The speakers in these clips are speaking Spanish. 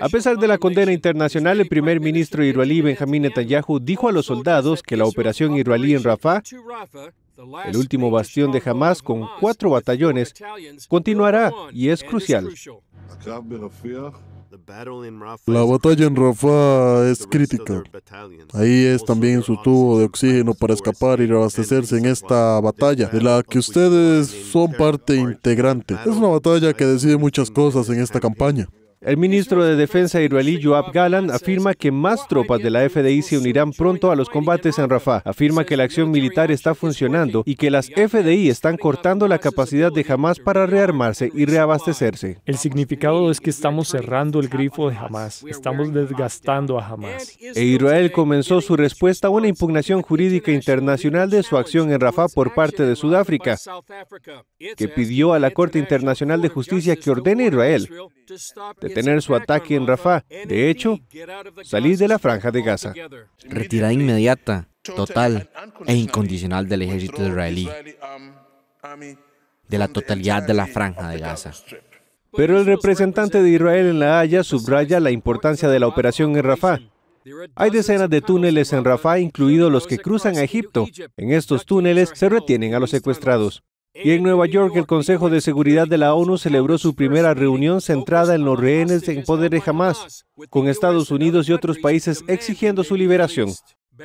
A pesar de la condena internacional, el primer ministro israelí Benjamín Netanyahu dijo a los soldados que la operación israelí en Rafah, el último bastión de Hamas con cuatro batallones, continuará y es crucial. La batalla en Rafah es crítica. Ahí es también su tubo de oxígeno para escapar y reabastecerse en esta batalla, de la que ustedes son parte integrante. Es una batalla que decide muchas cosas en esta campaña. El ministro de Defensa israelí Joab Galan afirma que más tropas de la FDI se unirán pronto a los combates en Rafah. Afirma que la acción militar está funcionando y que las FDI están cortando la capacidad de Hamas para rearmarse y reabastecerse. El significado es que estamos cerrando el grifo de Hamas, estamos desgastando a Hamas. E Israel comenzó su respuesta a una impugnación jurídica internacional de su acción en Rafah por parte de Sudáfrica, que pidió a la Corte Internacional de Justicia que ordene a Israel tener su ataque en Rafah. De hecho, salir de la franja de Gaza. Retirada inmediata, total e incondicional del ejército israelí, de la totalidad de la franja de Gaza. Pero el representante de Israel en La Haya subraya la importancia de la operación en Rafah. Hay decenas de túneles en Rafah, incluidos los que cruzan a Egipto. En estos túneles se retienen a los secuestrados. Y en Nueva York, el Consejo de Seguridad de la ONU celebró su primera reunión centrada en los rehenes en poder de Hamas, con Estados Unidos y otros países exigiendo su liberación.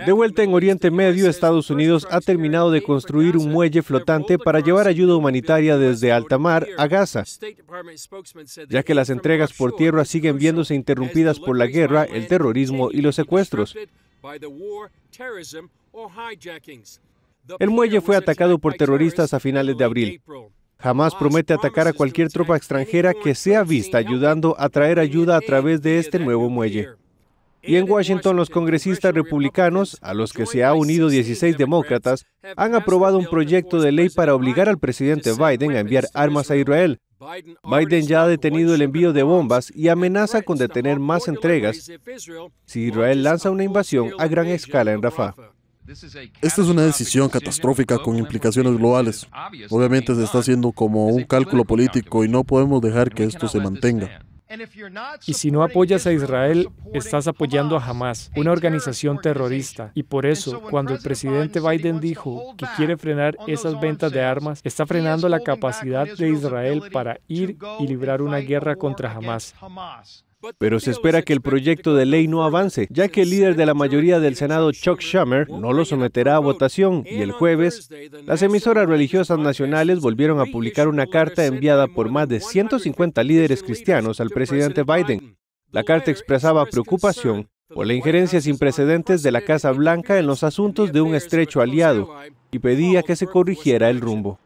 De vuelta en Oriente Medio, Estados Unidos ha terminado de construir un muelle flotante para llevar ayuda humanitaria desde alta mar a Gaza. Ya que las entregas por tierra siguen viéndose interrumpidas por la guerra, el terrorismo y los secuestros. El muelle fue atacado por terroristas a finales de abril. Jamás promete atacar a cualquier tropa extranjera que sea vista ayudando a traer ayuda a través de este nuevo muelle. Y en Washington los congresistas republicanos, a los que se ha unido 16 demócratas, han aprobado un proyecto de ley para obligar al presidente Biden a enviar armas a Israel. Biden ya ha detenido el envío de bombas y amenaza con detener más entregas si Israel lanza una invasión a gran escala en Rafah. Esta es una decisión catastrófica con implicaciones globales. Obviamente se está haciendo como un cálculo político y no podemos dejar que esto se mantenga. Y si no apoyas a Israel, estás apoyando a Hamas, una organización terrorista. Y por eso, cuando el presidente Biden dijo que quiere frenar esas ventas de armas, está frenando la capacidad de Israel para ir y librar una guerra contra Hamas. Pero se espera que el proyecto de ley no avance, ya que el líder de la mayoría del Senado, Chuck Schumer, no lo someterá a votación y el jueves, las emisoras religiosas nacionales volvieron a publicar una carta enviada por más de 150 líderes cristianos al presidente Biden. La carta expresaba preocupación por la injerencia sin precedentes de la Casa Blanca en los asuntos de un estrecho aliado y pedía que se corrigiera el rumbo.